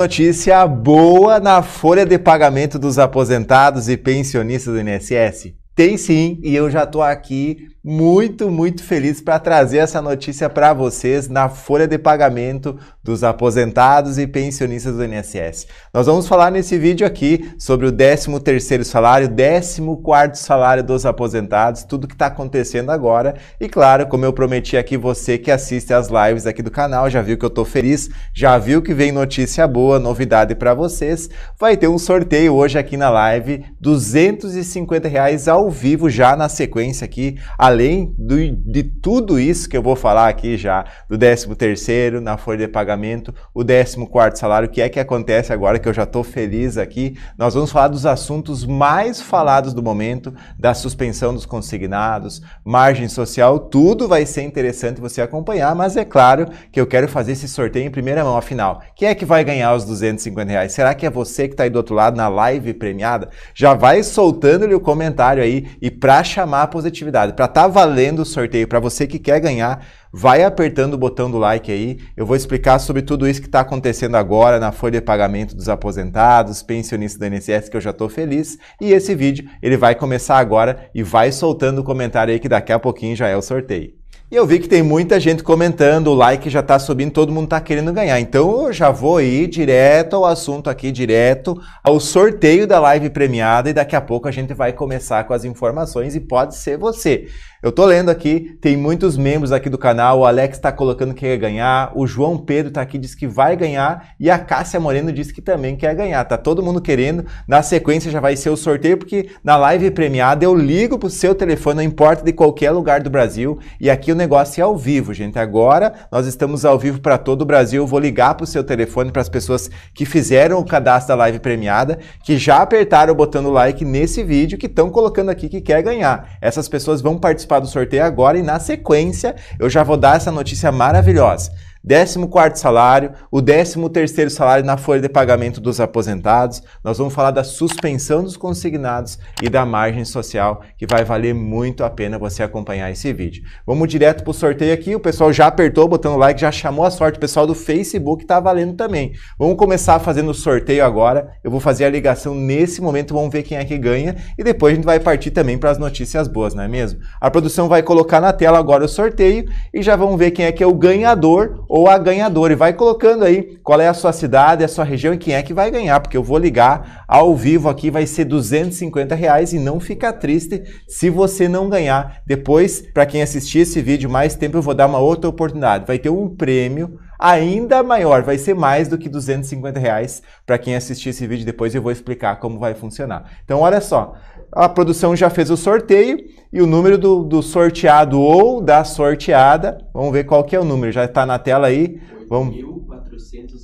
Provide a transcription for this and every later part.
Notícia boa na folha de pagamento dos aposentados e pensionistas do INSS. Tem sim, e eu já estou aqui muito, muito feliz para trazer essa notícia para vocês na folha de pagamento dos aposentados e pensionistas do INSS. Nós vamos falar nesse vídeo aqui sobre o 13º salário, 14º salário dos aposentados, tudo que está acontecendo agora. E claro, como eu prometi aqui, você que assiste às lives aqui do canal, já viu que eu estou feliz, já viu que vem notícia boa, novidade para vocês. Vai ter um sorteio hoje aqui na live, R$ 250 reais ao vivo já na sequência aqui, a além do, de tudo isso que eu vou falar aqui já, do 13º, na folha de pagamento, o 14º salário, o que é que acontece agora que eu já estou feliz aqui, nós vamos falar dos assuntos mais falados do momento, da suspensão dos consignados, margem social, tudo vai ser interessante você acompanhar, mas é claro que eu quero fazer esse sorteio em primeira mão, afinal, quem é que vai ganhar os 250 reais? Será que é você que está aí do outro lado na live premiada? Já vai soltando-lhe o comentário aí e para chamar a positividade, para estar tá tá valendo o sorteio. Para você que quer ganhar, vai apertando o botão do like aí. Eu vou explicar sobre tudo isso que está acontecendo agora na folha de pagamento dos aposentados, pensionistas do INSS, que eu já estou feliz. E esse vídeo ele vai começar agora e vai soltando o comentário aí que daqui a pouquinho já é o sorteio. E eu vi que tem muita gente comentando, o like já tá subindo, todo mundo tá querendo ganhar. Então eu já vou ir direto ao assunto aqui, direto ao sorteio da live premiada e daqui a pouco a gente vai começar com as informações e pode ser você. Eu tô lendo aqui, tem muitos membros aqui do canal, o Alex tá colocando que quer ganhar, o João Pedro tá aqui, diz que vai ganhar, e a Cássia Moreno diz que também quer ganhar. Tá todo mundo querendo. Na sequência já vai ser o sorteio, porque na live premiada eu ligo pro seu telefone, não importa de qualquer lugar do Brasil, e aqui o negócio é ao vivo, gente. Agora nós estamos ao vivo para todo o Brasil. Eu vou ligar pro seu telefone para as pessoas que fizeram o cadastro da live premiada, que já apertaram o botão like nesse vídeo, que estão colocando aqui que quer ganhar. Essas pessoas vão participar participar do sorteio agora e na sequência eu já vou dar essa notícia maravilhosa. 14 salário, o 13º salário na folha de pagamento dos aposentados. Nós vamos falar da suspensão dos consignados e da margem social, que vai valer muito a pena você acompanhar esse vídeo. Vamos direto para o sorteio aqui. O pessoal já apertou botando like, já chamou a sorte. O pessoal do Facebook está valendo também. Vamos começar fazendo o sorteio agora. Eu vou fazer a ligação nesse momento, vamos ver quem é que ganha e depois a gente vai partir também para as notícias boas, não é mesmo? A produção vai colocar na tela agora o sorteio e já vamos ver quem é que é o ganhador ou a ganhadora. E vai colocando aí qual é a sua cidade, a sua região e quem é que vai ganhar, porque eu vou ligar ao vivo aqui, vai ser 250 reais e não fica triste se você não ganhar. Depois, para quem assistir esse vídeo mais tempo, eu vou dar uma outra oportunidade. Vai ter um prêmio ainda maior, vai ser mais do que 250 reais para quem assistir esse vídeo depois eu vou explicar como vai funcionar. Então olha só, a produção já fez o sorteio e o número do, do sorteado ou da sorteada, vamos ver qual que é o número, já está na tela aí. 8.475.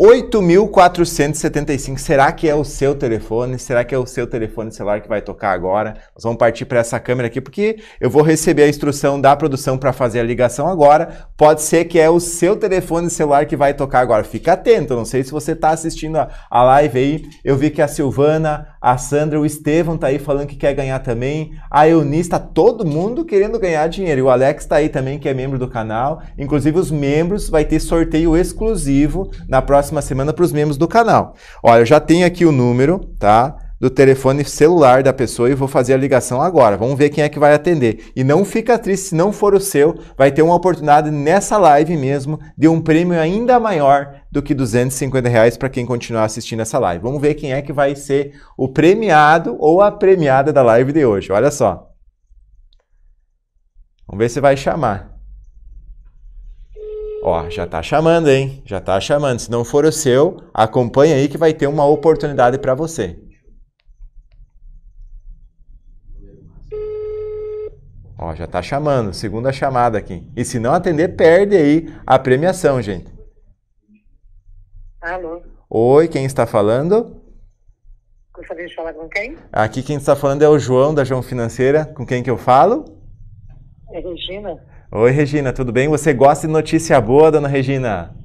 8.475. Será que é o seu telefone? Será que é o seu telefone celular que vai tocar agora? Nós vamos partir para essa câmera aqui porque eu vou receber a instrução da produção para fazer a ligação agora. Pode ser que é o seu telefone celular que vai tocar agora. Fica atento, não sei se você está assistindo a, a live aí. Eu vi que a Silvana, a Sandra, o Estevão tá aí falando que quer ganhar também. A Eunice, tá todo mundo querendo ganhar dinheiro. E o Alex tá aí também, que é membro do canal. Inclusive, os membros vai ter sorteio exclusivo na próxima semana para os membros do canal. Olha, eu já tenho aqui o número, tá? do telefone celular da pessoa e vou fazer a ligação agora. Vamos ver quem é que vai atender. E não fica triste se não for o seu, vai ter uma oportunidade nessa live mesmo de um prêmio ainda maior do que 250 reais para quem continuar assistindo essa live. Vamos ver quem é que vai ser o premiado ou a premiada da live de hoje. Olha só. Vamos ver se vai chamar. Ó, já tá chamando, hein? Já tá chamando. Se não for o seu, acompanha aí que vai ter uma oportunidade para você. Ó, já está chamando, segunda chamada aqui. E se não atender, perde aí a premiação, gente. Alô? Oi, quem está falando? Gostaria de falar com quem? Aqui quem está falando é o João, da João Financeira. Com quem que eu falo? É Regina. Oi, Regina, tudo bem? Você gosta de notícia boa, dona Regina?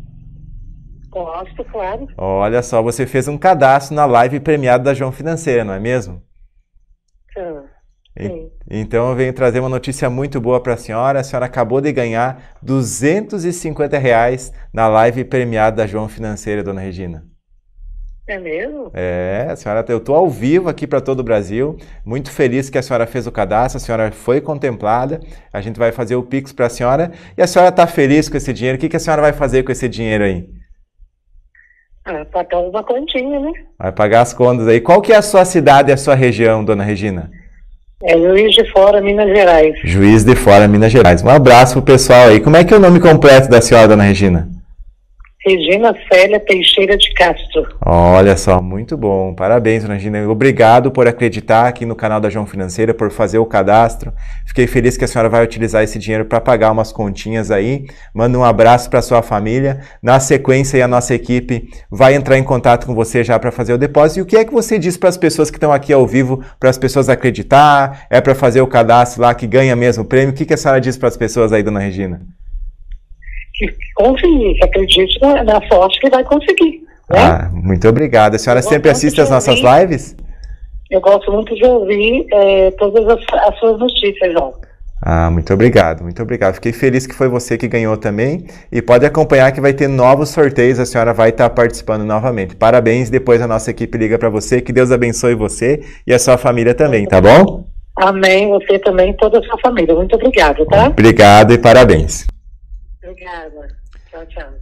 Gosto, claro. Olha só, você fez um cadastro na live premiada da João Financeira, não é mesmo? Ah, sim. Então eu venho trazer uma notícia muito boa para a senhora. A senhora acabou de ganhar 250 reais na live premiada da João Financeira, dona Regina. É mesmo? É, a senhora, eu estou ao vivo aqui para todo o Brasil. Muito feliz que a senhora fez o cadastro, a senhora foi contemplada. A gente vai fazer o Pix para a senhora. E a senhora está feliz com esse dinheiro? O que, que a senhora vai fazer com esse dinheiro aí? Vai ah, pagar uma continha, né? Vai pagar as contas aí. Qual que é a sua cidade e a sua região, dona Regina? É Juiz de Fora, Minas Gerais. Juiz de Fora, Minas Gerais. Um abraço pro pessoal aí. Como é que é o nome completo da senhora, dona Regina? Regina Célia Teixeira de Castro. Olha só, muito bom. Parabéns, Regina. Obrigado por acreditar aqui no canal da João Financeira, por fazer o cadastro. Fiquei feliz que a senhora vai utilizar esse dinheiro para pagar umas continhas aí. Manda um abraço para sua família. Na sequência, a nossa equipe vai entrar em contato com você já para fazer o depósito. E o que é que você diz para as pessoas que estão aqui ao vivo, para as pessoas acreditar? É para fazer o cadastro lá que ganha mesmo o prêmio? O que, que a senhora diz para as pessoas aí, dona Regina? que confie, que acredite na, na sorte que vai conseguir. Né? Ah, muito obrigado. A senhora eu sempre assiste às nossas lives? Eu gosto muito de ouvir é, todas as, as, suas notícias, João. Ah, muito obrigado, muito obrigado. Fiquei feliz que foi você que ganhou também. E pode acompanhar que vai ter novos sorteios, a senhora vai estar participando novamente. Parabéns, depois a nossa equipe liga para você. Que Deus abençoe você e a sua família também, tá bom? Amém, você também, e toda a sua família. Muito obrigado, tá? Obrigado e parabéns. Obrigada. Tchau, tchau.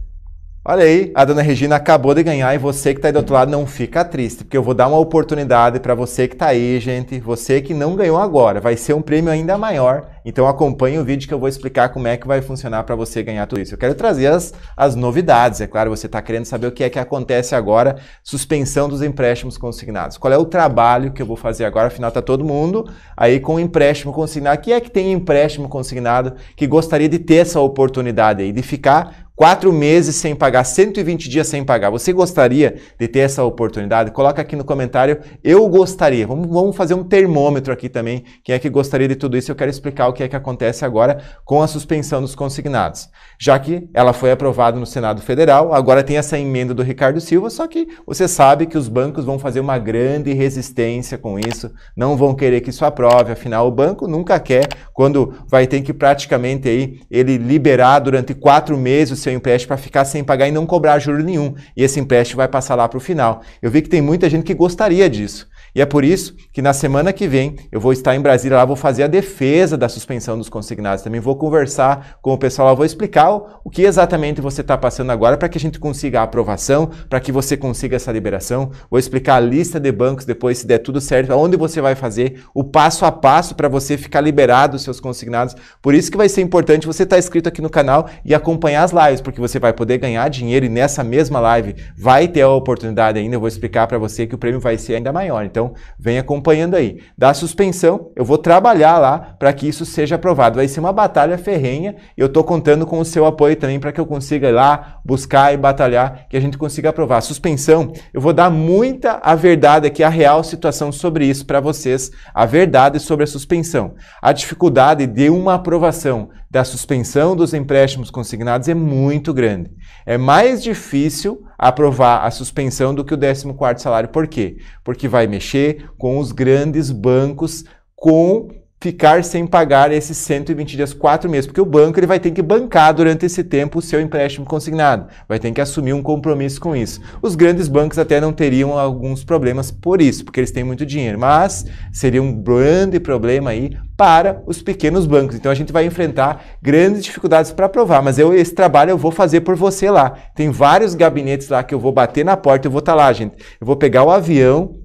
Olha aí, a dona Regina acabou de ganhar e você que está aí do outro lado não fica triste, porque eu vou dar uma oportunidade para você que está aí, gente, você que não ganhou agora, vai ser um prêmio ainda maior. Então acompanhe o vídeo que eu vou explicar como é que vai funcionar para você ganhar tudo isso. Eu quero trazer as, as novidades, é claro, você está querendo saber o que é que acontece agora, suspensão dos empréstimos consignados. Qual é o trabalho que eu vou fazer agora? Afinal, está todo mundo aí com empréstimo consignado. Quem é que tem empréstimo consignado que gostaria de ter essa oportunidade aí, de ficar quatro meses sem pagar, 120 dias sem pagar. Você gostaria de ter essa oportunidade? Coloca aqui no comentário, eu gostaria. Vamos, vamos, fazer um termômetro aqui também, quem é que gostaria de tudo isso. Eu quero explicar o que é que acontece agora com a suspensão dos consignados. Já que ela foi aprovada no Senado Federal, agora tem essa emenda do Ricardo Silva, só que você sabe que os bancos vão fazer uma grande resistência com isso, não vão querer que isso aprove, afinal o banco nunca quer, quando vai ter que praticamente aí, ele liberar durante quatro meses o seu seu empréstimo para ficar sem pagar e não cobrar juro nenhum. E esse empréstimo vai passar lá para o final. Eu vi que tem muita gente que gostaria disso. E é por isso que na semana que vem eu vou estar em Brasília lá, vou fazer a defesa da suspensão dos consignados. Também vou conversar com o pessoal lá, vou explicar o que exatamente você está passando agora para que a gente consiga a aprovação, para que você consiga essa liberação. Vou explicar a lista de bancos depois, se der tudo certo, onde você vai fazer, o passo a passo para você ficar liberado dos seus consignados. Por isso que vai ser importante você estar tá inscrito aqui no canal e acompanhar as lives, porque você vai poder ganhar dinheiro e nessa mesma live vai ter a oportunidade ainda. Eu vou explicar para você que o prêmio vai ser ainda maior. Então, então, vem acompanhando aí. Da suspensão, eu vou trabalhar lá para que isso seja aprovado. Vai ser uma batalha ferrenha e eu estou contando com o seu apoio também para que eu consiga ir lá, buscar e batalhar, que a gente consiga aprovar. A suspensão, eu vou dar muita a verdade aqui, a real situação sobre isso para vocês, a verdade sobre a suspensão. A dificuldade de uma aprovação da suspensão dos empréstimos consignados é muito grande. É mais difícil aprovar a suspensão do que o 14 salário. Por quê? Porque vai mexer com os grandes bancos com ficar sem pagar esses 120 dias, 4 meses, porque o banco ele vai ter que bancar durante esse tempo o seu empréstimo consignado, vai ter que assumir um compromisso com isso. Os grandes bancos até não teriam alguns problemas por isso, porque eles têm muito dinheiro, mas seria um grande problema aí para os pequenos bancos. Então a gente vai enfrentar grandes dificuldades para aprovar, mas eu esse trabalho eu vou fazer por você lá. Tem vários gabinetes lá que eu vou bater na porta, eu vou estar tá lá, gente. Eu vou pegar o avião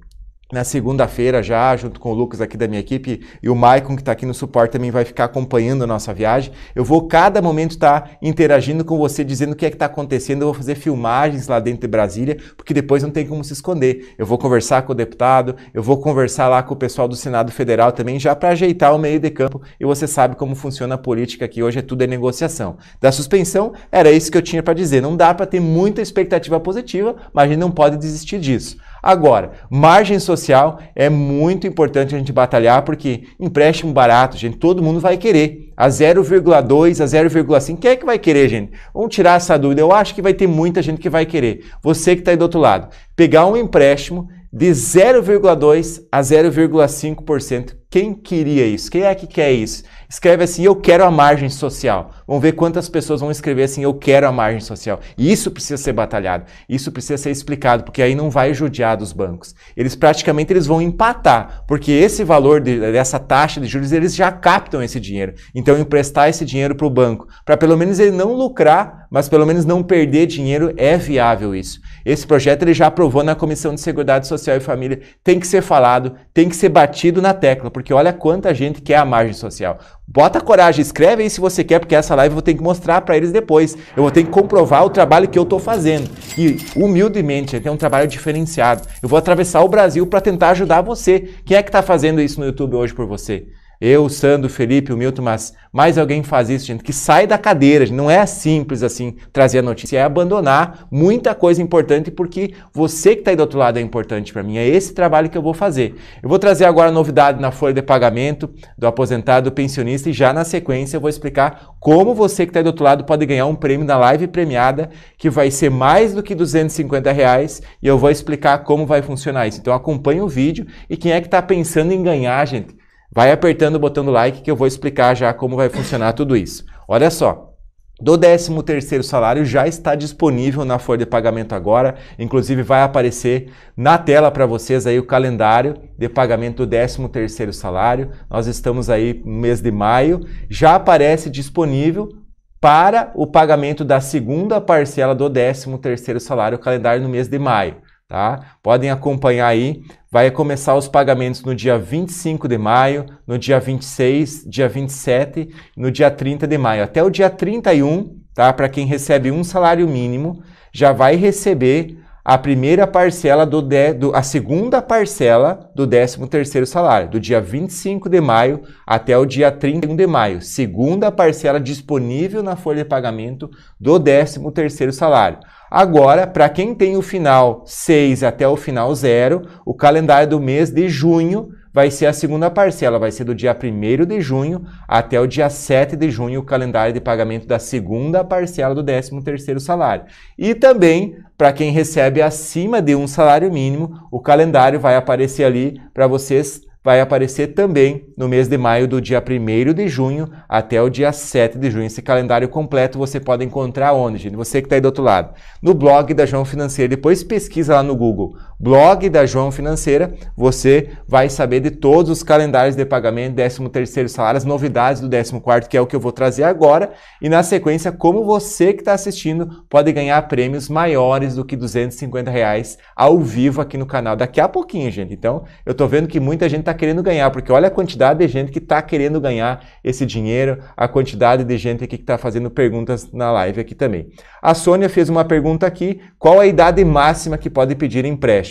na segunda-feira já, junto com o Lucas aqui da minha equipe e o Maicon que está aqui no suporte também vai ficar acompanhando a nossa viagem. Eu vou cada momento estar tá interagindo com você, dizendo o que é que está acontecendo. Eu vou fazer filmagens lá dentro de Brasília, porque depois não tem como se esconder. Eu vou conversar com o deputado, eu vou conversar lá com o pessoal do Senado Federal também, já para ajeitar o meio de campo. E você sabe como funciona a política aqui hoje, é tudo é negociação. Da suspensão, era isso que eu tinha para dizer. Não dá para ter muita expectativa positiva, mas a gente não pode desistir disso. Agora, margem social é muito importante a gente batalhar porque empréstimo barato, gente, todo mundo vai querer. A 0,2, a 0,5, quem é que vai querer, gente? Vamos tirar essa dúvida. Eu acho que vai ter muita gente que vai querer. Você que está aí do outro lado, pegar um empréstimo de 0,2 a 0,5% quem queria isso? Quem é que quer isso? Escreve assim: eu quero a margem social. Vamos ver quantas pessoas vão escrever assim: eu quero a margem social. E isso precisa ser batalhado, isso precisa ser explicado, porque aí não vai judiar dos bancos. Eles praticamente eles vão empatar, porque esse valor de, dessa taxa de juros eles já captam esse dinheiro. Então emprestar esse dinheiro para o banco, para pelo menos ele não lucrar, mas pelo menos não perder dinheiro é viável isso. Esse projeto ele já aprovou na Comissão de Seguridade Social e Família, tem que ser falado, tem que ser batido na tecla porque olha quanta gente quer a margem social. Bota coragem, escreve aí se você quer, porque essa live eu vou ter que mostrar para eles depois. Eu vou ter que comprovar o trabalho que eu estou fazendo. E humildemente, é, é um trabalho diferenciado. Eu vou atravessar o Brasil para tentar ajudar você. Quem é que está fazendo isso no YouTube hoje por você? Eu, o Sandro, o Felipe, o Milton, mas mais alguém faz isso, gente, que sai da cadeira. Gente. Não é simples assim trazer a notícia, é abandonar muita coisa importante porque você que está aí do outro lado é importante para mim. É esse trabalho que eu vou fazer. Eu vou trazer agora a novidade na folha de pagamento do aposentado, do pensionista e já na sequência eu vou explicar como você que está aí do outro lado pode ganhar um prêmio na live premiada que vai ser mais do que 250 reais e eu vou explicar como vai funcionar isso. Então acompanhe o vídeo e quem é que está pensando em ganhar, gente? Vai apertando o botão do like que eu vou explicar já como vai funcionar tudo isso. Olha só, do 13º salário já está disponível na folha de pagamento agora, inclusive vai aparecer na tela para vocês aí o calendário de pagamento do 13º salário. Nós estamos aí no mês de maio, já aparece disponível para o pagamento da segunda parcela do 13º salário, o calendário no mês de maio. Tá? Podem acompanhar aí. Vai começar os pagamentos no dia 25 de maio, no dia 26, dia 27, no dia 30 de maio. Até o dia 31, tá? Para quem recebe um salário mínimo, já vai receber a primeira parcela do, de, do a segunda parcela do 13º salário, do dia 25 de maio até o dia 31 de maio. Segunda parcela disponível na folha de pagamento do 13º salário. Agora, para quem tem o final 6 até o final 0, o calendário do mês de junho vai ser a segunda parcela, vai ser do dia 1 de junho até o dia 7 de junho, o calendário de pagamento da segunda parcela do 13º salário. E também, para quem recebe acima de um salário mínimo, o calendário vai aparecer ali para vocês vai aparecer também no mês de maio, do dia 1 de junho até o dia 7 de junho. Esse calendário completo você pode encontrar onde, gente? Você que está aí do outro lado. No blog da João Financeiro. Depois pesquisa lá no Google blog da João Financeira, você vai saber de todos os calendários de pagamento, 13 terceiro salário, as novidades do 14 que é o que eu vou trazer agora, e na sequência, como você que está assistindo pode ganhar prêmios maiores do que 250 reais ao vivo aqui no canal daqui a pouquinho, gente. Então, eu estou vendo que muita gente está querendo ganhar, porque olha a quantidade de gente que está querendo ganhar esse dinheiro, a quantidade de gente aqui que está fazendo perguntas na live aqui também. A Sônia fez uma pergunta aqui, qual a idade máxima que pode pedir empréstimo?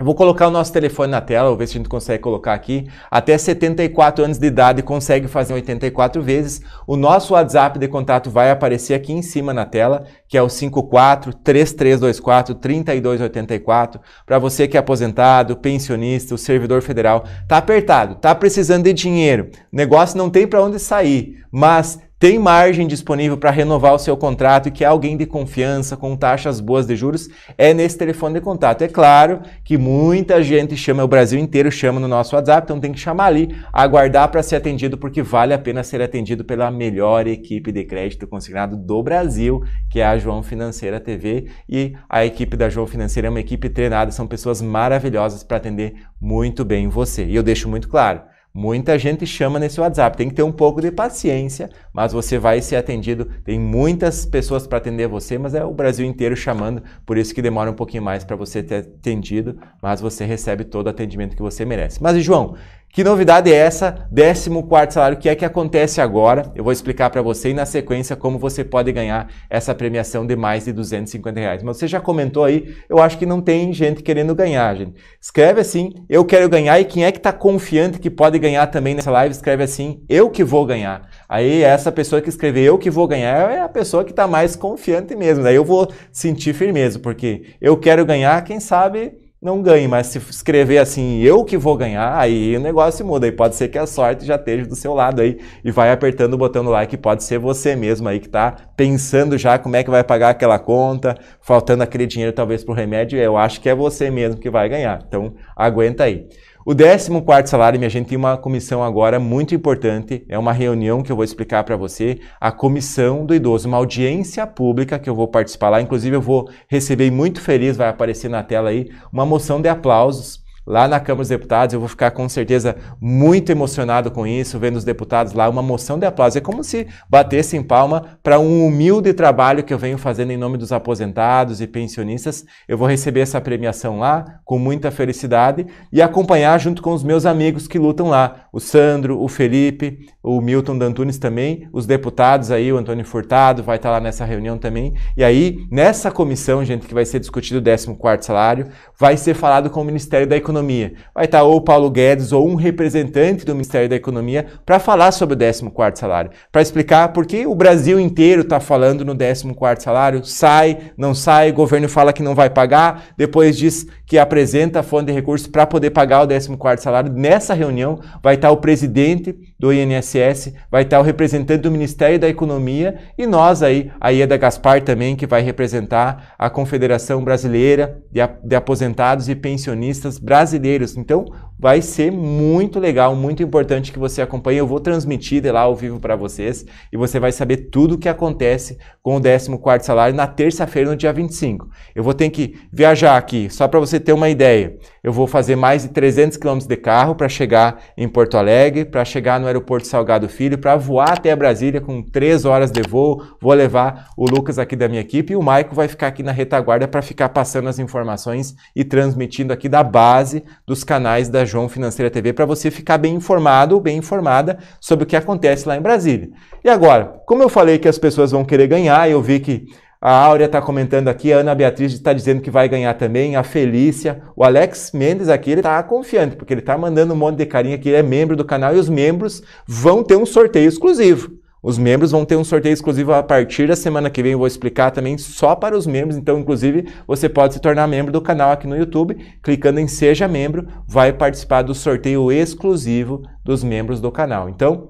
Eu vou colocar o nosso telefone na tela, vou ver se a gente consegue colocar aqui. Até 74 anos de idade consegue fazer 84 vezes. O nosso WhatsApp de contato vai aparecer aqui em cima na tela, que é o 54 3324 3284. Para você que é aposentado, pensionista, o servidor federal, tá apertado, tá precisando de dinheiro. O negócio não tem para onde sair, mas tem margem disponível para renovar o seu contrato e que alguém de confiança com taxas boas de juros, é nesse telefone de contato. É claro que muita gente chama, o Brasil inteiro chama no nosso WhatsApp, então tem que chamar ali, aguardar para ser atendido, porque vale a pena ser atendido pela melhor equipe de crédito consignado do Brasil, que é a João Financeira TV. E a equipe da João Financeira é uma equipe treinada, são pessoas maravilhosas para atender muito bem você. E eu deixo muito claro. Muita gente chama nesse WhatsApp, tem que ter um pouco de paciência, mas você vai ser atendido. Tem muitas pessoas para atender você, mas é o Brasil inteiro chamando, por isso que demora um pouquinho mais para você ter atendido, mas você recebe todo o atendimento que você merece. Mas, João, que novidade é essa? 14 salário, o que é que acontece agora? Eu vou explicar para você e na sequência como você pode ganhar essa premiação de mais de 250 reais. Mas você já comentou aí, eu acho que não tem gente querendo ganhar, gente. Escreve assim, eu quero ganhar e quem é que está confiante que pode ganhar também nessa live, escreve assim, eu que vou ganhar. Aí é essa pessoa que escreveu eu que vou ganhar é a pessoa que está mais confiante mesmo. Daí eu vou sentir firmeza, porque eu quero ganhar, quem sabe não ganhe, mas se escrever assim, eu que vou ganhar, aí o negócio muda. E pode ser que a sorte já esteja do seu lado aí e vai apertando o botão do like. Pode ser você mesmo aí que está pensando já como é que vai pagar aquela conta, faltando aquele dinheiro talvez para o remédio. Eu acho que é você mesmo que vai ganhar. Então aguenta aí. O 14 salário, minha gente, tem uma comissão agora muito importante, é uma reunião que eu vou explicar para você, a comissão do idoso, uma audiência pública que eu vou participar lá, inclusive eu vou receber muito feliz, vai aparecer na tela aí, uma moção de aplausos lá na Câmara dos Deputados. Eu vou ficar com certeza muito emocionado com isso, vendo os deputados lá, uma moção de aplauso. É como se batesse em palma para um humilde trabalho que eu venho fazendo em nome dos aposentados e pensionistas. Eu vou receber essa premiação lá com muita felicidade e acompanhar junto com os meus amigos que lutam lá o Sandro, o Felipe, o Milton Dantunes também, os deputados aí, o Antônio Furtado vai estar lá nessa reunião também. E aí, nessa comissão, gente, que vai ser discutido o 14 salário, vai ser falado com o Ministério da Economia. Vai estar ou o Paulo Guedes ou um representante do Ministério da Economia para falar sobre o 14 salário, para explicar por que o Brasil inteiro está falando no 14 salário, sai, não sai, o governo fala que não vai pagar, depois diz que apresenta a fonte de recursos para poder pagar o 14 salário. Nessa reunião vai estar tá o presidente do INSS, vai estar tá o representante do Ministério da Economia e nós aí, a Ieda Gaspar também, que vai representar a Confederação Brasileira de Aposentados e Pensionistas Brasileiros. Então, vai ser muito legal, muito importante que você acompanhe. Eu vou transmitir de lá ao vivo para vocês e você vai saber tudo o que acontece com o 14 salário na terça-feira, no dia 25. Eu vou ter que viajar aqui, só para você ter uma ideia. Eu vou fazer mais de 300 quilômetros de carro para chegar em Porto Porto Alegre para chegar no aeroporto Salgado Filho, para voar até Brasília com três horas de voo. Vou levar o Lucas aqui da minha equipe e o Maico vai ficar aqui na retaguarda para ficar passando as informações e transmitindo aqui da base dos canais da João Financeira TV para você ficar bem informado ou bem informada sobre o que acontece lá em Brasília. E agora, como eu falei que as pessoas vão querer ganhar, eu vi que a Áurea está comentando aqui, a Ana Beatriz está dizendo que vai ganhar também, a Felícia. O Alex Mendes aqui, ele está confiante, porque ele está mandando um monte de carinha que ele é membro do canal e os membros vão ter um sorteio exclusivo. Os membros vão ter um sorteio exclusivo a partir da semana que vem. Eu vou explicar também só para os membros. Então, inclusive, você pode se tornar membro do canal aqui no YouTube. Clicando em Seja Membro, vai participar do sorteio exclusivo dos membros do canal. Então,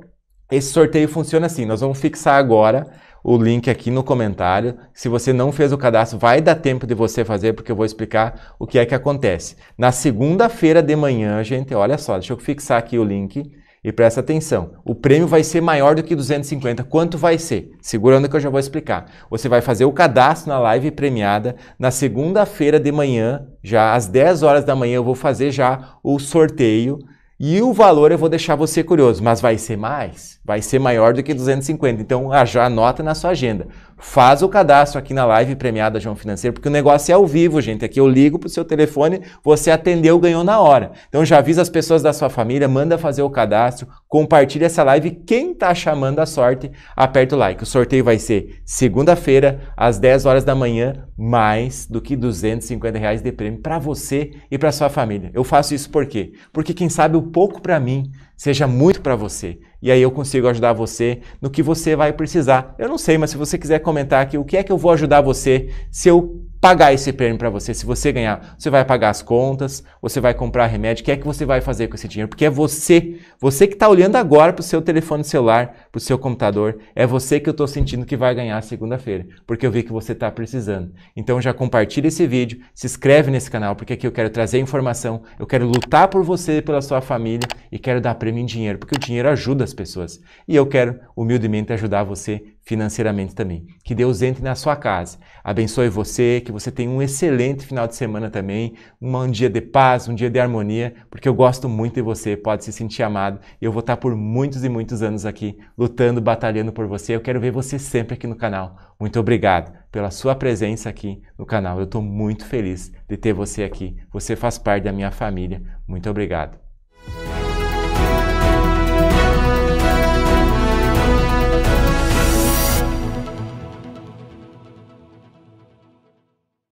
esse sorteio funciona assim: nós vamos fixar agora o link aqui no comentário. Se você não fez o cadastro, vai dar tempo de você fazer, porque eu vou explicar o que é que acontece. Na segunda-feira de manhã, gente, olha só, deixa eu fixar aqui o link e presta atenção. O prêmio vai ser maior do que 250. Quanto vai ser? Segurando que eu já vou explicar. Você vai fazer o cadastro na live premiada na segunda-feira de manhã, já às 10 horas da manhã eu vou fazer já o sorteio e o valor eu vou deixar você curioso, mas vai ser mais, vai ser maior do que 250. Então já anota na sua agenda faz o cadastro aqui na live premiada João Financeiro, porque o negócio é ao vivo, gente. Aqui eu ligo para o seu telefone, você atendeu, ganhou na hora. Então já avisa as pessoas da sua família, manda fazer o cadastro, compartilha essa live. Quem está chamando a sorte, aperta o like. O sorteio vai ser segunda-feira, às 10 horas da manhã, mais do que 250 reais de prêmio para você e para sua família. Eu faço isso por quê? Porque quem sabe o pouco para mim seja muito para você e aí eu consigo ajudar você no que você vai precisar. Eu não sei, mas se você quiser comentar aqui o que é que eu vou ajudar você se eu pagar esse prêmio para você. Se você ganhar, você vai pagar as contas, você vai comprar remédio. O que é que você vai fazer com esse dinheiro? Porque é você, você que está olhando agora para o seu telefone celular, para o seu computador, é você que eu estou sentindo que vai ganhar segunda-feira, porque eu vi que você está precisando. Então já compartilha esse vídeo, se inscreve nesse canal, porque aqui eu quero trazer informação, eu quero lutar por você, pela sua família e quero dar prêmio em dinheiro, porque o dinheiro ajuda as pessoas. E eu quero humildemente ajudar você financeiramente também. Que Deus entre na sua casa, abençoe você, que você tenha um excelente final de semana também, um dia de paz, um dia de harmonia, porque eu gosto muito de você, pode se sentir amado. Eu vou estar por muitos e muitos anos aqui, lutando, batalhando por você. Eu quero ver você sempre aqui no canal. Muito obrigado pela sua presença aqui no canal. Eu estou muito feliz de ter você aqui. Você faz parte da minha família. Muito obrigado.